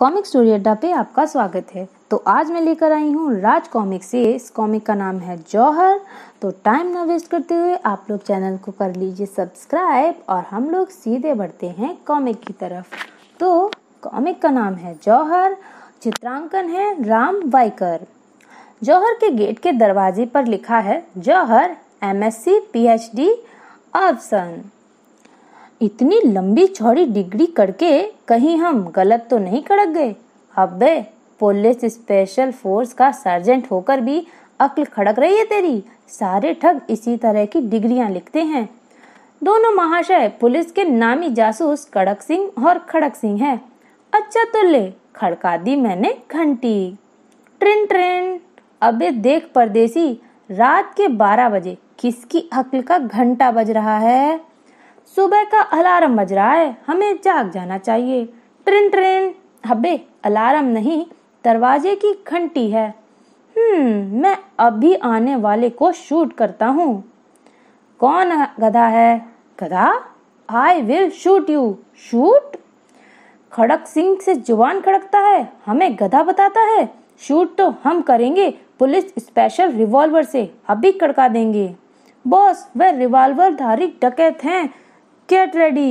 comic story अड्डा पे आपका स्वागत है तो आज मैं लेकर आई हूँ राज कॉमिक से इस कॉमिक का नाम है जौहर तो टाइम ना वेस्ट करते हुए आप लोग चैनल को कर लीजिए सब्सक्राइब और हम लोग सीधे बढ़ते हैं कॉमिक की तरफ तो कॉमिक का नाम है जौहर चित्रांकन है राम वाइकर जौहर के गेट के दरवाजे पर लिखा है Jauhar M S C P H D option इतनी लंबी चौड़ी डिग्री करके कहीं हम गलत तो नहीं खड़क गए अबे पुलिस स्पेशल फोर्स का सर्जेंट होकर भी अक्ल खड़क रही है तेरी सारे ठग इसी तरह की डिग्रियां लिखते हैं दोनों महाशय पुलिस के नामी जासूस कड़क सिंह और खड़क सिंह है अच्छा तो ले खड़का दी मैंने घंटी ट्रिन ट्रिन अबे देख परदेसी रात के बारह बजे किसकी अक्ल का घंटा बज रहा है सुबह का अलार्म बज रहा है हमें जाग जाना चाहिए ट्रेन ट्रेन हबे अलार्म नहीं दरवाजे की घंटी है हम्म मैं अभी आने वाले को शूट करता हूँ कौन गधा है गधा I will shoot you shoot Khadak Singh से जुबान खड़कता है हमें गधा बताता है शूट तो हम करेंगे पुलिस स्पेशल रिवॉल्वर से अभी कड़का देंगे बॉस वह रिवॉल्वर धारी डकैत हैं गेट रेडी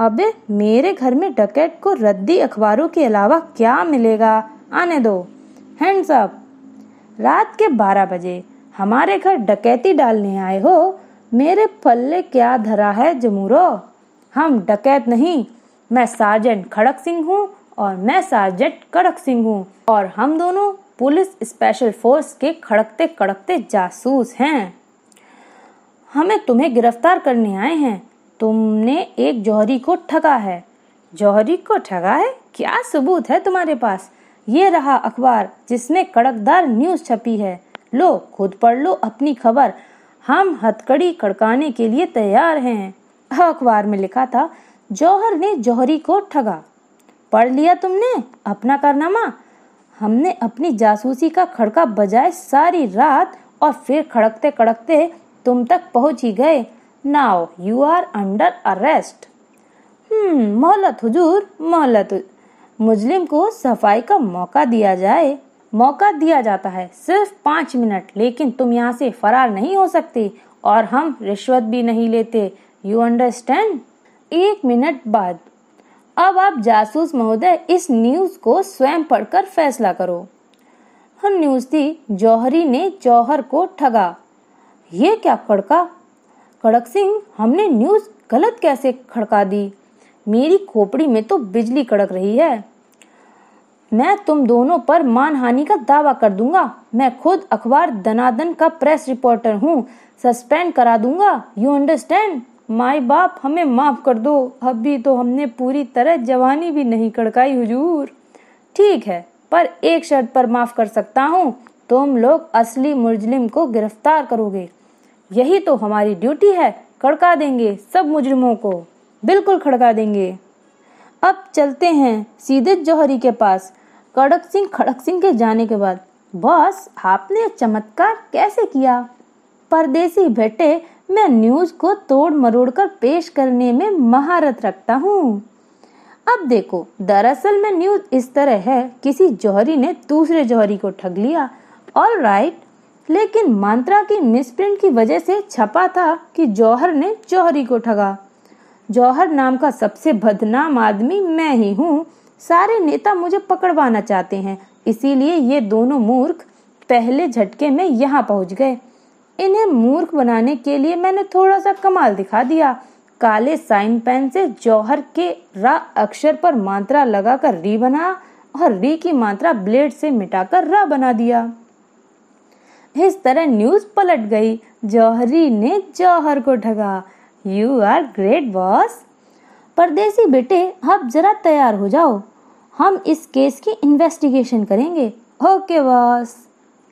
अबे मेरे घर में डकैत को रद्दी अखबारों के अलावा क्या मिलेगा आने दो हैंड्स अप रात के बारह बजे हमारे घर डकैती डालने आए हो मेरे पल्ले क्या धरा है जमूरो हम डकैत नहीं मैं सार्जेंट खड़क सिंह हूँ और मैं सार्जेंट कड़क सिंह हूँ और हम दोनों पुलिस स्पेशल फोर्स के खड़कते कड़कते जासूस हैं हमें तुम्हें गिरफ्तार करने आए हैं तुमने एक जौहरी को ठगा है जौहरी को ठगा है क्या सबूत है तुम्हारे पास ये रहा अखबार जिसमें कड़कदार न्यूज छपी है लो खुद पढ़ लो अपनी खबर हम हथकड़ी कड़काने के लिए तैयार हैं अखबार में लिखा था जौहर ने जौहरी को ठगा पढ़ लिया तुमने अपना कारनामा हमने अपनी जासूसी का खड़का बजाए सारी रात और फिर खड़कते खड़कते तुम तक पहुंच ही गए now you are under arrest hmm मोहलत हुजूर मोहलत मुजलिम को सफाई का मौका दिया जाए मौका दिया जाता है सिर्फ पाँच मिनट लेकिन तुम यहाँ से फरार नहीं हो सकते और हम रिश्वत भी नहीं लेते यू अंडरस्टैंड एक मिनट बाद अब आप जासूस महोदय इस न्यूज़ को स्वयं पढ़कर फैसला करो हम न्यूज़ थी जौहरी ने जौहर को ठगा ये क्या पड़का कड़क सिंह हमने न्यूज गलत कैसे खड़का दी मेरी खोपड़ी में तो बिजली कड़क रही है मैं तुम दोनों पर मानहानि का दावा कर दूंगा मैं खुद अखबार दनादन का प्रेस रिपोर्टर हूँ सस्पेंड करा दूंगा यू अंडरस्टैंड माय बाप हमें माफ कर दो अभी तो हमने पूरी तरह जवानी भी नहीं कड़काई हुजूर ठीक है पर एक शर्त पर माफ कर सकता हूँ तुम लोग असली मुजलिम को गिरफ्तार करोगे यही तो हमारी ड्यूटी है खड़का देंगे सब मुजरिमों को बिल्कुल खड़का देंगे अब चलते हैं सीधे जौहरी के पास कड़क सिंह खड़क सिंह के जाने के बाद बॉस आपने चमत्कार कैसे किया परदेसी बेटे मैं न्यूज को तोड़ मरोड़ कर पेश करने में महारत रखता हूँ अब देखो दरअसल में न्यूज इस तरह है किसी जौहरी ने दूसरे जौहरी को ठग लिया ऑल राइट लेकिन मंत्रा की मिसप्रिंट की वजह से छपा था कि जौहर ने जौहरी को ठगा जौहर नाम का सबसे बदनाम आदमी मैं ही हूँ सारे नेता मुझे पकड़वाना चाहते हैं इसीलिए ये दोनों मूर्ख पहले झटके में यहाँ पहुँच गए इन्हें मूर्ख बनाने के लिए मैंने थोड़ा सा कमाल दिखा दिया काले साइन पेन से जौहर के रा अक्षर पर मात्रा लगाकर री बना और री की मात्रा ब्लेड से मिटाकर रा बना दिया इस तरह न्यूज पलट गई जौहरी ने जौहर को ठगा यू आर ग्रेट बॉस परदेसी बेटे अब जरा तैयार हो जाओ हम इस केस की इन्वेस्टिगेशन करेंगे ओके बॉस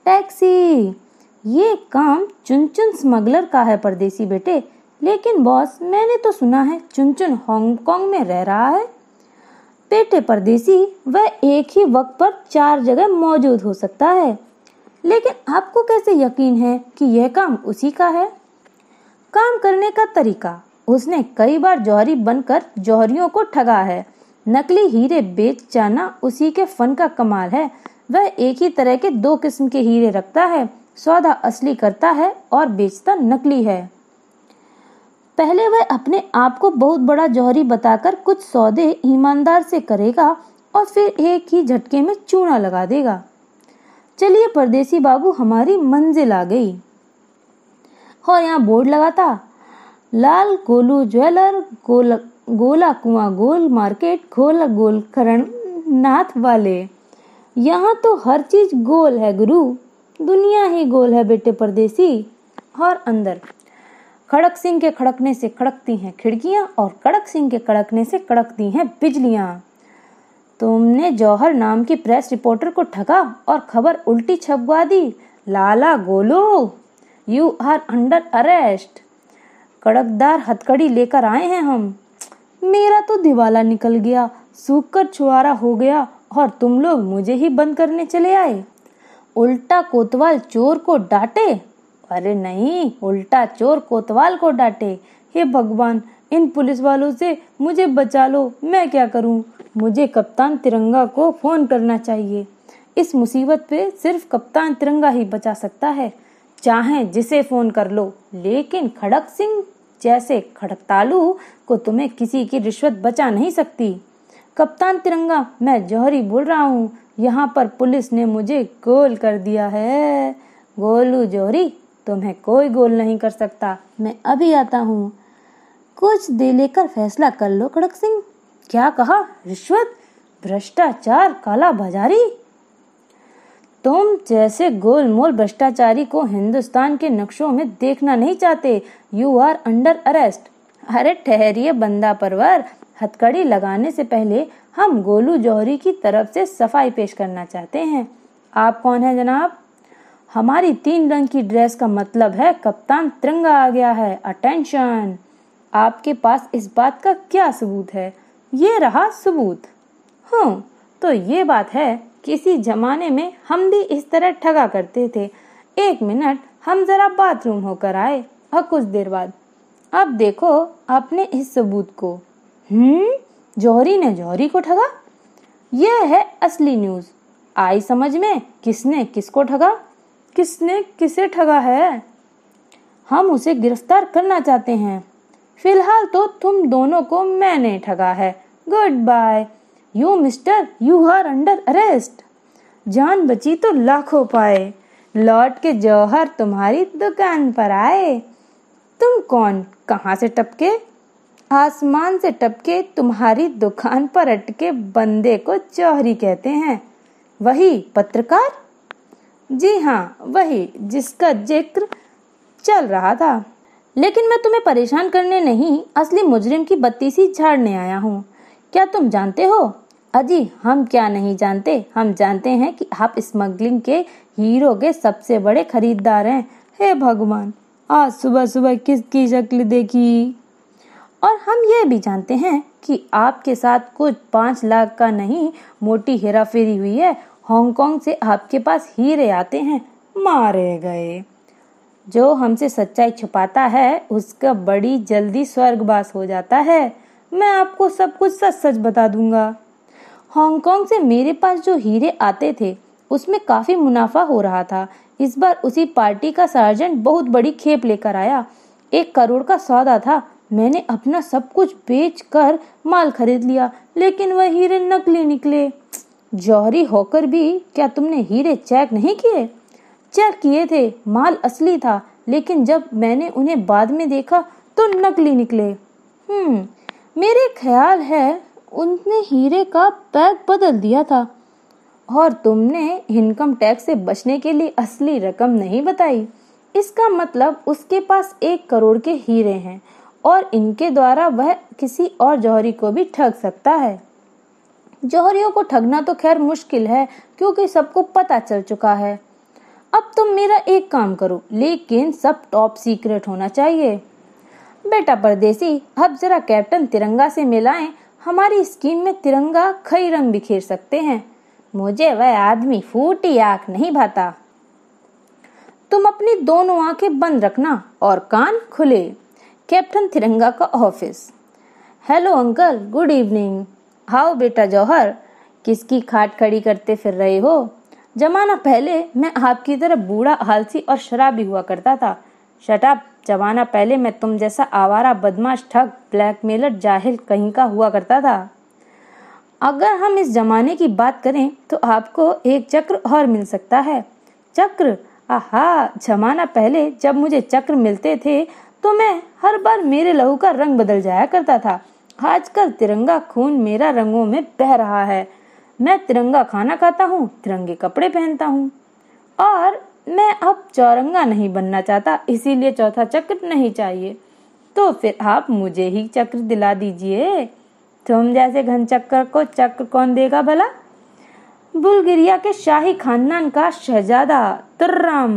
टैक्सी ये काम चुन चुन स्मगलर का है परदेसी बेटे लेकिन बॉस मैंने तो सुना है चुन चुन हांगकांग में रह रहा है बेटे परदेसी वह एक ही वक्त पर चार जगह मौजूद हो सकता है लेकिन आपको कैसे यकीन है कि यह काम उसी का है काम करने का तरीका उसने कई बार जौहरी बनकर जौहरियों को ठगा है नकली हीरे बेच जाना उसी के फन का कमाल है वह एक ही तरह के दो किस्म के हीरे रखता है सौदा असली करता है और बेचता नकली है पहले वह अपने आप को बहुत बड़ा जौहरी बताकर कुछ सौदे ईमानदार से करेगा और फिर एक ही झटके में चूना लगा देगा चलिए परदेसी बाबू हमारी मंजिल आ गई और यहाँ बोर्ड लगा था लाल गोलू ज्वेलर गोल गोला कुआ गोल मार्केट गोल गोल करण नाथ वाले यहाँ तो हर चीज गोल है गुरु दुनिया ही गोल है बेटे परदेसी और अंदर खड़क सिंह के खड़कने से खड़कती हैं खिड़कियाँ और कड़क सिंह के कड़कने से कड़कती हैं बिजलियाँ तुमने जौहर नाम की प्रेस रिपोर्टर को ठगा और खबर उल्टी छपवा दी Lala Golu you are under arrest कड़कदार हथकड़ी लेकर आए हैं हम मेरा तो दिवाला निकल गया सूख कर छुआरा हो गया और तुम लोग मुझे ही बंद करने चले आए उल्टा कोतवाल चोर को डांटे अरे नहीं उल्टा चोर कोतवाल को डांटे हे भगवान इन पुलिस वालों से मुझे बचा लो मैं क्या करूं मुझे कप्तान तिरंगा को फ़ोन करना चाहिए इस मुसीबत पे सिर्फ कप्तान तिरंगा ही बचा सकता है चाहे जिसे फ़ोन कर लो लेकिन खड़क सिंह जैसे खड़कतालू को तुम्हें किसी की रिश्वत बचा नहीं सकती कप्तान तिरंगा मैं जौहरी बोल रहा हूँ यहाँ पर पुलिस ने मुझे गोल कर दिया है गोलू जौहरी तुम्हें कोई गोल नहीं कर सकता मैं अभी आता हूँ कुछ दे लेकर फैसला कर लो खड़क सिंह क्या कहा रिश्वत भ्रष्टाचार काला बाजारी तुम जैसे गोलमोल भ्रष्टाचारी को हिंदुस्तान के नक्शों में देखना नहीं चाहते यू आर अंडर अरेस्ट अरे ठहरिए बंदा परवर हथकड़ी लगाने से पहले हम गोलू जौहरी की तरफ से सफाई पेश करना चाहते हैं आप कौन है जनाब हमारी तीन रंग की ड्रेस का मतलब है कप्तान तिरंगा आ गया है अटेंशन आपके पास इस बात का क्या सबूत है ये रहा सबूत हाँ तो ये बात है किसी जमाने में हम भी इस तरह ठगा करते थे एक मिनट हम जरा बाथरूम होकर आए और कुछ देर बाद अब देखो अपने इस सबूत को हम्म जौहरी ने जौहरी को ठगा यह है असली न्यूज आई समझ में किसने किसको ठगा किसने किसे ठगा है हम उसे गिरफ्तार करना चाहते हैं फिलहाल तो तुम दोनों को मैंने ठगा है good bye you mister you are under arrest जान बची तो लाखों पाए लौट के जौहर तुम्हारी दुकान पर आए तुम कौन कहाँ से टपके आसमान से टपके तुम्हारी दुकान पर अटके बंदे को जौहरी कहते हैं वही पत्रकार जी हाँ वही जिसका जिक्र चल रहा था लेकिन मैं तुम्हें परेशान करने नहीं असली मुजरिम की सी झाड़ने आया हूँ क्या तुम जानते हो अजी हम क्या नहीं जानते हम जानते हैं कि आप स्मगलिंग के हीरो के सबसे बड़े खरीदार हैं हे भगवान आज सुबह सुबह किसकी शक्ल देखी और हम ये भी जानते हैं कि आपके साथ कुछ पाँच लाख का नहीं मोटी हेराफेरी हुई है हांगकांग से आपके पास हीरे आते हैं मारे गए जो हमसे सच्चाई छुपाता है उसका बड़ी जल्दी स्वर्गवास हो जाता है मैं आपको सब कुछ सच सच बता दूंगा हांगकांग से मेरे पास जो हीरे आते थे उसमें काफी मुनाफा हो रहा था इस बार उसी पार्टी का सार्जेंट बहुत बड़ी खेप लेकर आया एक करोड़ का सौदा था मैंने अपना सब कुछ बेच कर माल खरीद लिया लेकिन वह हीरे नकली निकले जौहरी होकर भी क्या तुमने हीरे चेक नहीं किए चेक किए थे माल असली था लेकिन जब मैंने उन्हें बाद में देखा तो नकली निकले हम्म मेरे ख्याल है उनने हीरे का पैक बदल दिया था और तुमने इनकम टैक्स से बचने के लिए असली रकम नहीं बताई इसका मतलब उसके पास एक करोड़ के हीरे हैं और इनके द्वारा वह किसी और जौहरी को भी ठग सकता है जौहरियों को ठगना तो खैर मुश्किल है क्योंकि सबको पता चल चुका है अब तुम मेरा एक काम करो लेकिन सब टॉप सीक्रेट होना चाहिए बेटा परदेसी अब जरा कैप्टन तिरंगा से मिलाएं हमारी स्कीम में तिरंगा खई रंग बिखेर सकते हैं मुझे वह आदमी फूटी आंख नहीं भाता तुम अपनी दोनों आंखें बंद रखना और कान खुले कैप्टन तिरंगा का office hello uncle good evening how बेटा जौहर किसकी खाट खड़ी करते फिर रहे हो जमाना पहले मैं आपकी तरह बूढ़ा आलसी और शराबी हुआ करता था शटअप जमाना पहले मैं तुम जैसा आवारा बदमाश ठग ब्लैकमेलर जाहिल कहीं का हुआ करता था अगर हम इस जमाने की बात करें तो आपको एक चक्र और मिल सकता है चक्र आहा जमाना पहले जब मुझे चक्र मिलते थे तो मैं हर बार मेरे लहू का रंग बदल जाया करता था आजकल तिरंगा खून मेरा रंगों में बह रहा है मैं तिरंगा खाना खाता हूँ तिरंगे कपड़े पहनता हूँ और मैं अब चौरंगा नहीं बनना चाहता इसीलिए चौथा चक्र नहीं चाहिए तो फिर आप मुझे ही चक्र दिला दीजिए तुम जैसे घन चक्र को चक्र कौन देगा भला बुल्गारिया के शाही खानदान का शहजादा तुर्रम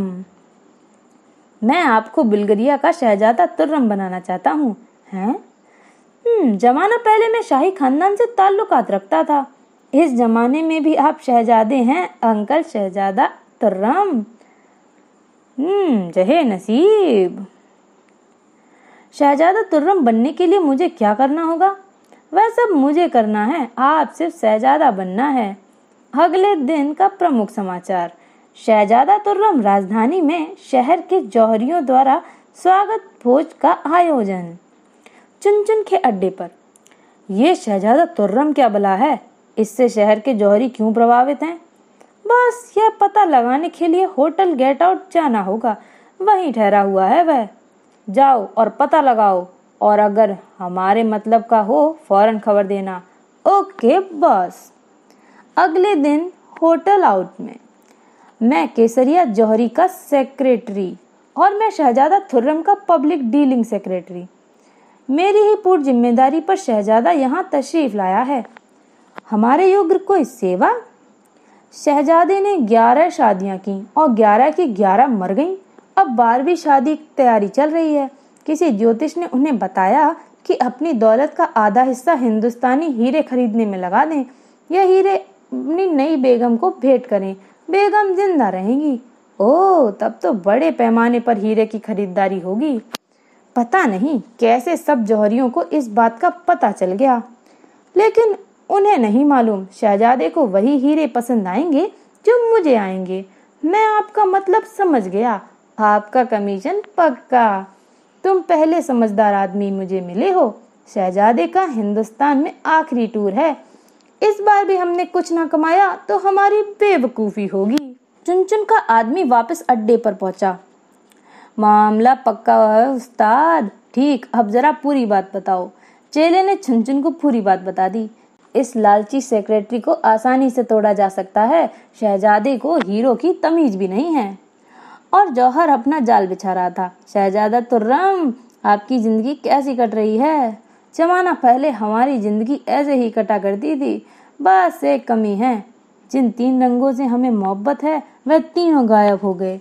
मैं आपको बुल्गारिया का शहजादा तुर्रम बनाना चाहता हूँ हैं हम्म, जमाना पहले मैं शाही खानदान से ताल्लुकात रखता था इस जमाने में भी आप शहजादे हैं अंकल शहजादा तुर्रम हम्म जहे नसीब शहजादा तुर्रम बनने के लिए मुझे क्या करना होगा वह सब मुझे करना है आप सिर्फ शहजादा बनना है अगले दिन का प्रमुख समाचार शहजादा तुर्रम राजधानी में शहर के जौहरियों द्वारा स्वागत भोज का आयोजन चुन चुन के अड्डे पर यह शहजादा तुर्रम क्या बला है इससे शहर के जौहरी क्यों प्रभावित हैं बस यह पता लगाने के लिए होटल गेट आउट जाना होगा वहीं ठहरा हुआ है वह जाओ और पता लगाओ और अगर हमारे मतलब का हो फौरन खबर देना ओके बस अगले दिन होटल आउट में मैं केसरिया जौहरी का सेक्रेटरी और मैं शहजादा थुर्रम का पब्लिक डीलिंग सेक्रेटरी मेरी ही पूर्ण जिम्मेदारी पर शहजादा यहाँ तशरीफ लाया है हमारे युग्र कोई सेवा शहजादे ने ग्यारह शादियां की और ग्यारह की ग्यारह मर गईं अब बारहवीं शादी की तैयारी चल रही है किसी ज्योतिष ने उन्हें बताया कि अपनी दौलत का आधा हिस्सा हिंदुस्तानी हीरे खरीदने में लगा दें यह हीरे अपनी नई बेगम को भेंट करें बेगम जिंदा रहेंगी ओ तब तो बड़े पैमाने पर हीरे की खरीदारी होगी पता नहीं कैसे सब जौहरियों को इस बात का पता चल गया लेकिन उन्हें नहीं मालूम शहजादे को वही हीरे पसंद आएंगे जो मुझे आएंगे मैं आपका मतलब समझ गया आपका कमीशन पक्का तुम पहले समझदार आदमी मुझे मिले हो शहजादे का हिंदुस्तान में आखिरी टूर है इस बार भी हमने कुछ ना कमाया तो हमारी बेवकूफ़ी होगी चुनचुन का आदमी वापस अड्डे पर पहुंचा मामला पक्का है उस्ताद ठीक अब जरा पूरी बात बताओ चेले ने छुनचुन को पूरी बात बता दी इस लालची सेक्रेटरी को आसानी से तोड़ा जा सकता है शहजादे को हीरो की तमीज भी नहीं है और जौहर अपना जाल बिछा रहा था शहजादा तुर्रम तो आपकी जिंदगी कैसी कट रही है जमाना पहले हमारी जिंदगी ऐसे ही कटा करती थी बस एक कमी है जिन तीन रंगों से हमें मोहब्बत है वह तीनों गायब हो गए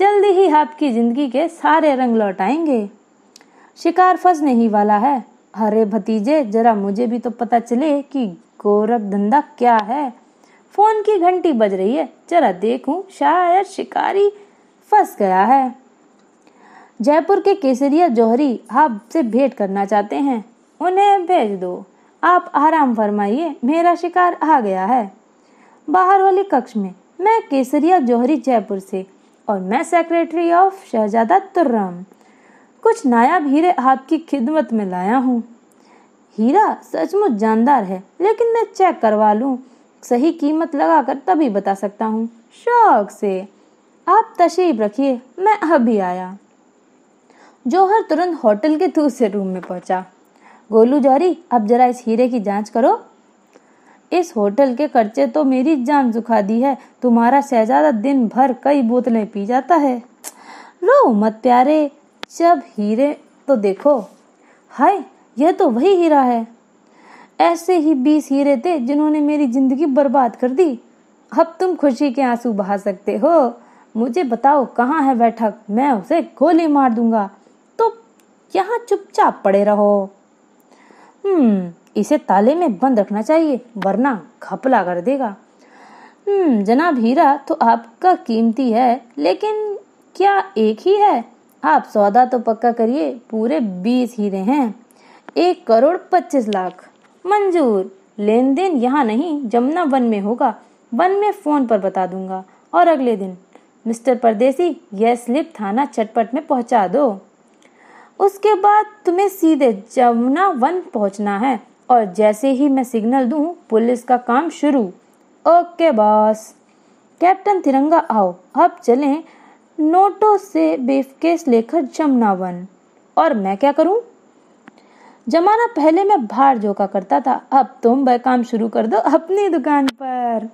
जल्दी ही आपकी जिंदगी के सारे रंग लौट आएंगे शिकार फंसने ही वाला है अरे भतीजे जरा मुझे भी तो पता चले कि गोरख धंधा क्या है फोन की घंटी बज रही है जरा देखूं शायद शिकारी फंस गया है जयपुर के केसरिया जौहरी आपसे भेंट करना चाहते हैं उन्हें भेज दो आप आराम फरमाइए मेरा शिकार आ गया है बाहर वाली कक्ष में मैं केसरिया जौहरी जयपुर से और मैं सेक्रेटरी ऑफ शहजादा तुर्रम कुछ नया हीरे आपकी खिदमत में लाया हूँ हीरा सचमुच जानदार है लेकिन मैं चेक करवा लूँ सही कीमत लगाकर तभी बता सकता हूँ शौक से आप तशरीफ रखिए मैं अभी आया जोहर तुरंत होटल के दूसरे रूम में पहुंचा गोलू जारी अब जरा इस हीरे की जांच करो इस होटल के खर्चे तो मेरी जान सुखा दी है तुम्हारा शहजादा दिन भर कई बोतलें पी जाता है रो मत प्यारे जब हीरे तो देखो हाय यह तो वही हीरा है ऐसे ही बीस हीरे थे जिन्होंने मेरी जिंदगी बर्बाद कर दी अब तुम खुशी के आंसू बहा सकते हो मुझे बताओ कहाँ है बैठक मैं उसे गोली मार दूंगा तो यहाँ चुपचाप पड़े रहो हम्म इसे ताले में बंद रखना चाहिए वरना घपला कर देगा हम्म जनाब हीरा तो आपका कीमती है लेकिन क्या एक ही है आप सौदा तो पक्का करिए पूरे बीस हीरे हैं एक करोड़ पच्चीस लाख मंजूर लेन देन यहाँ नहीं जमुना वन में होगा वन में फोन पर बता दूंगा और अगले दिन मिस्टर परदेसी यह स्लिप थाना चटपट में पहुंचा दो उसके बाद तुम्हें सीधे जमुना वन पहुंचना है और जैसे ही मैं सिग्नल दूं पुलिस का काम शुरू ओके बॉस कैप्टन तिरंगा आओ अब चलें नोटों से बेफकेस लेकर जमुना वन और मैं क्या करूं जमाना पहले मैं भार जोका करता था अब तुम वह काम शुरू कर दो अपनी दुकान पर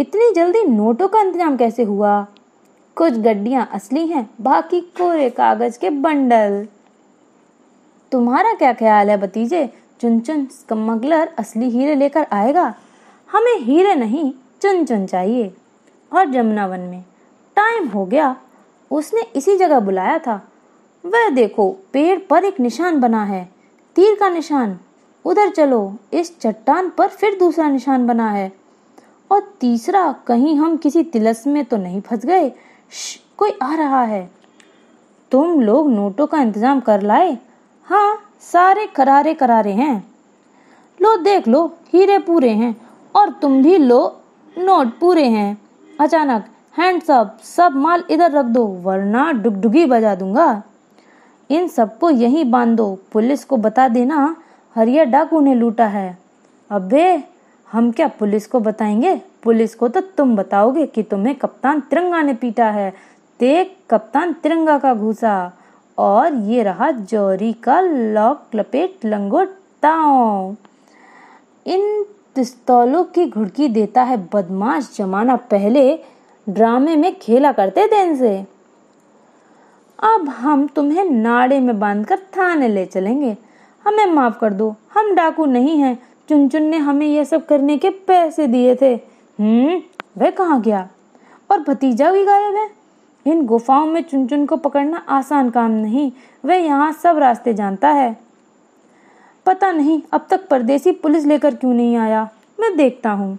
इतनी जल्दी नोटों का इंतजाम कैसे हुआ कुछ गड्डियां असली हैं बाकी कोरे कागज के बंडल तुम्हारा क्या ख्याल है भतीजे चुन चुन स्मगलर असली हीरे लेकर आएगा हमें हीरे नहीं चुन चुन चाहिए और जमुना वन में टाइम हो गया उसने इसी जगह बुलाया था वह देखो पेड़ पर एक निशान बना है तीर का निशान उधर चलो इस चट्टान पर फिर दूसरा निशान बना है और तीसरा कहीं हम किसी तिलस में तो नहीं फंस गए कोई आ रहा है तुम लोग नोटों का इंतजाम कर लाए हाँ सारे करारे करारे हैं लो देख लो हीरे पूरे हैं और तुम भी लो नोट पूरे हैं अचानक हैंड्स अप सब माल इधर रख दो वरना डुगडुगी बजा दूंगा इन सबको यहीं बांध दो पुलिस को बता देना हरिया डाकू ने लूटा है अबे हम क्या पुलिस को बताएंगे पुलिस को तो तुम बताओगे कि तुम्हें कप्तान तिरंगा ने पीटा है देख कप्तान तिरंगा का घूसा और ये रहा जौहरी का लॉक लपेट लंगोट इन पिस्तौलों की घुड़की देता है बदमाश जमाना पहले ड्रामे में खेला करते थे इनसे अब हम तुम्हें नाड़े में बांधकर थाने ले चलेंगे हमें माफ कर दो हम डाकू नहीं हैं चुन चुन ने हमें यह सब करने के पैसे दिए थे हम्म वह कहाँ गया और भतीजा भी गायब है इन गुफाओं में चुन चुन को पकड़ना आसान काम नहीं वह यहाँ सब रास्ते जानता है पता नहीं अब तक परदेसी पुलिस लेकर क्यों नहीं आया मैं देखता हूँ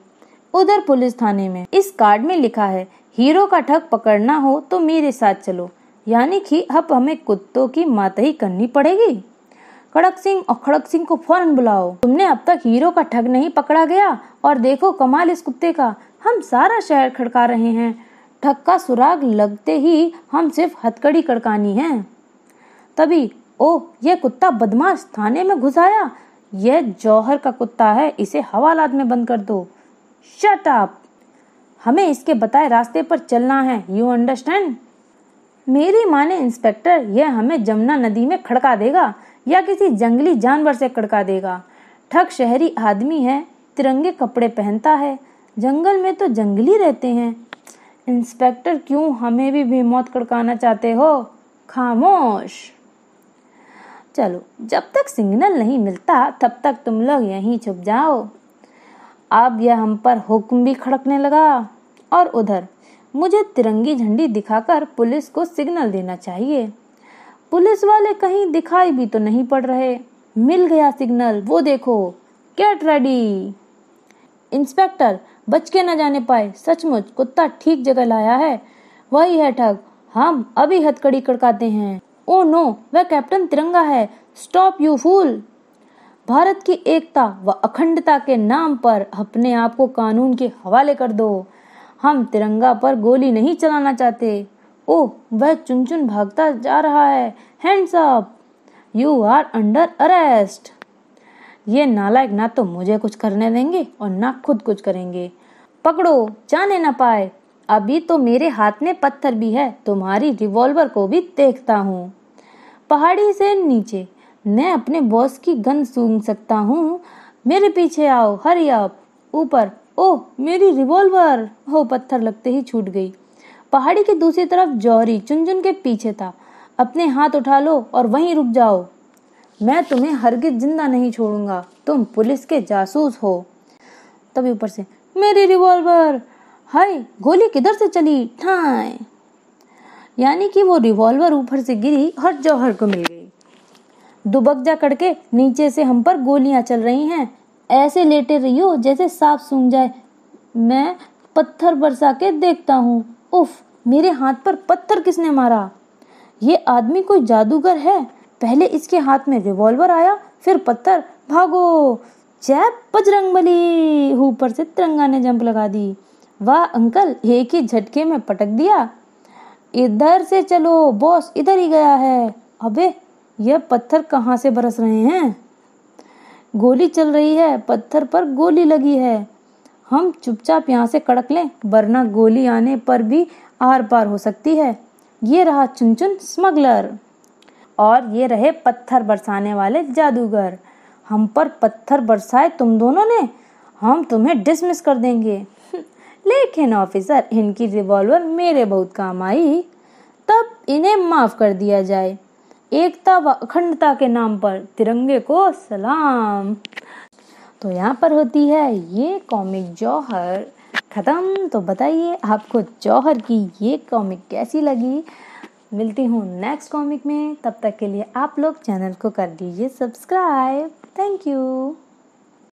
उधर पुलिस थाने में इस कार्ड में लिखा है हीरो का ठग पकड़ना हो तो मेरे साथ चलो यानी कि अब हमें कुत्तों की मात ही करनी पड़ेगी खड़क सिंह और खड़क सिंह को फौरन बुलाओ तुमने अब तक हीरो का ठग नहीं पकड़ा गया और देखो कमाल इस कुत्ते का हम सारा शहर खड़का रहे हैं ठग का सुराग लगते ही हम सिर्फ हथकड़ी कड़कानी है तभी ओह यह कुत्ता बदमाश थाने में घुस आया यह जौहर का कुत्ता है इसे हवालात में बंद कर दो शट अप हमें इसके बताए रास्ते पर चलना है यू अंडरस्टैंड मेरी माने इंस्पेक्टर यह हमें जमुना नदी में खड़का देगा या किसी जंगली जानवर से खड़का देगा ठग शहरी आदमी है तिरंगे कपड़े पहनता है जंगल में तो जंगली रहते हैं इंस्पेक्टर क्यों हमें भी बेमौत कड़काना चाहते हो खामोश चलो जब तक सिग्नल नहीं मिलता तब तक तुम लोग यहीं छुप जाओ अब यह हम पर हुक्म भी खड़कने लगा और उधर मुझे तिरंगी झंडी दिखाकर पुलिस को सिग्नल देना चाहिए पुलिस वाले कहीं दिखाई भी तो नहीं पड़ रहे मिल गया सिग्नल वो देखो गेट रेडी इंस्पेक्टर बच के न जाने पाए सचमुच कुत्ता ठीक जगह लाया है वही है ठग हम अभी हथकड़ी कड़काते हैं ओ नो वह कैप्टन तिरंगा है स्टॉप यू फूल भारत की एकता व अखंडता के नाम पर अपने आप को कानून के हवाले कर दो हम तिरंगा पर गोली नहीं चलाना चाहते ओह वह चुन चुन भागता जा रहा है hands up you are under arrest ये नालायक ना तो मुझे कुछ करने देंगे और ना खुद कुछ करेंगे पकड़ो जाने ना पाए अभी तो मेरे हाथ में पत्थर भी है तुम्हारी रिवॉल्वर को भी देखता हूँ पहाड़ी से नीचे मैं अपने बॉस की गन सूंघ सकता हूँ मेरे पीछे आओ हरी आप ऊपर ओह मेरी रिवॉल्वर हो पत्थर लगते ही छूट गई पहाड़ी की दूसरी तरफ जौहरी चुनचुन के पीछे था अपने हाथ उठा लो और वहीं रुक जाओ मैं तुम्हें हरगिज जिंदा नहीं छोड़ूंगा तुम पुलिस के जासूस हो तभी ऊपर से मेरी रिवॉल्वर हाय गोली किधर से चली ठाए यानी कि वो रिवॉल्वर ऊपर से गिरी और जौहर को मिल गई दुबक जा करके नीचे से हम पर गोलियां चल रही हैं ऐसे लेटे हो जैसे सांप सूंघ जाए मैं पत्थर बरसा के देखता हूँ उफ मेरे हाथ पर पत्थर किसने मारा ये आदमी कोई जादूगर है पहले इसके हाथ में रिवॉल्वर आया फिर पत्थर भागो जय बली ऊपर से तिरंगा ने जंप लगा दी वाह अंकल एक ही झटके में पटक दिया इधर से चलो बॉस इधर ही गया है अबे यह पत्थर कहाँ से बरस रहे हैं गोली चल रही है पत्थर पर गोली लगी है हम चुपचाप यहाँ से कड़क लें वरना गोली आने पर भी आर पार हो सकती है ये रहा चुन चुन स्मगलर और ये रहे पत्थर बरसाने वाले जादूगर हम पर पत्थर बरसाए तुम दोनों ने हम तुम्हें डिसमिस कर देंगे लेकिन ऑफिसर इनकी रिवॉल्वर मेरे बहुत काम आई तब इन्हें माफ कर दिया जाए एकता व अखंडता के नाम पर तिरंगे को सलाम तो यहाँ पर होती है ये कॉमिक जौहर ख़त्म तो बताइए आपको जौहर की ये कॉमिक कैसी लगी मिलती हूँ नेक्स्ट कॉमिक में तब तक के लिए आप लोग चैनल को कर दीजिए सब्सक्राइब थैंक यू